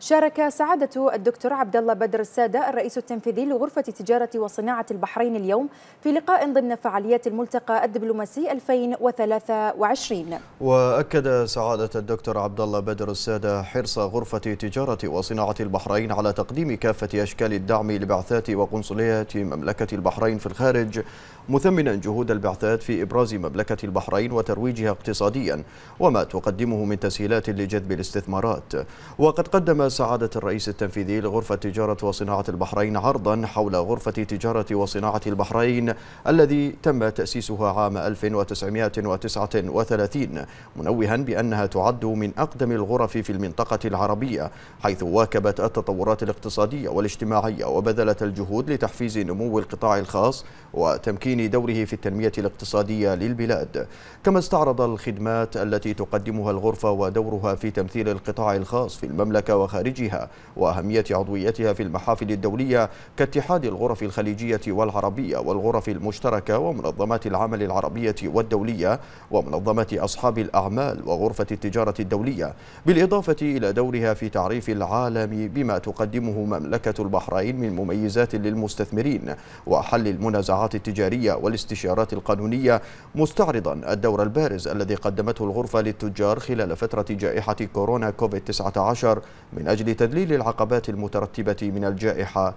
شارك سعادة الدكتور عبد الله بدر السادة الرئيس التنفيذي لغرفة تجارة وصناعة البحرين اليوم في لقاء ضمن فعاليات الملتقى الدبلوماسي 2023 وأكد سعادة الدكتور عبد الله بدر السادة حرص غرفة تجارة وصناعة البحرين على تقديم كافة أشكال الدعم لبعثات وقنصليات مملكة البحرين في الخارج مثمنا جهود البعثات في إبراز مملكة البحرين وترويجها اقتصاديا وما تقدمه من تسهيلات لجذب الاستثمارات وقد قدم سعادة الرئيس التنفيذي لغرفة تجارة وصناعة البحرين عرضا حول غرفة تجارة وصناعة البحرين الذي تم تأسيسها عام 1939 منوها بأنها تعد من أقدم الغرف في المنطقة العربية حيث واكبت التطورات الاقتصادية والاجتماعية وبذلت الجهود لتحفيز نمو القطاع الخاص وتمكين دوره في التنمية الاقتصادية للبلاد كما استعرض الخدمات التي تقدمها الغرفة ودورها في تمثيل القطاع الخاص في المملكة وخارجها وخارجها وأهمية عضويتها في المحافل الدولية كاتحاد الغرف الخليجية والعربية والغرف المشتركة ومنظمات العمل العربية والدولية ومنظمة أصحاب الأعمال وغرفة التجارة الدولية بالإضافة إلى دورها في تعريف العالم بما تقدمه مملكة البحرين من مميزات للمستثمرين وحل المنازعات التجارية والاستشارات القانونية مستعرضا الدور البارز الذي قدمته الغرفة للتجار خلال فترة جائحة كورونا كوفيد 19 من من أجل تذليل العقبات المترتبة من الجائحة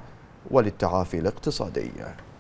وللتعافي الاقتصادي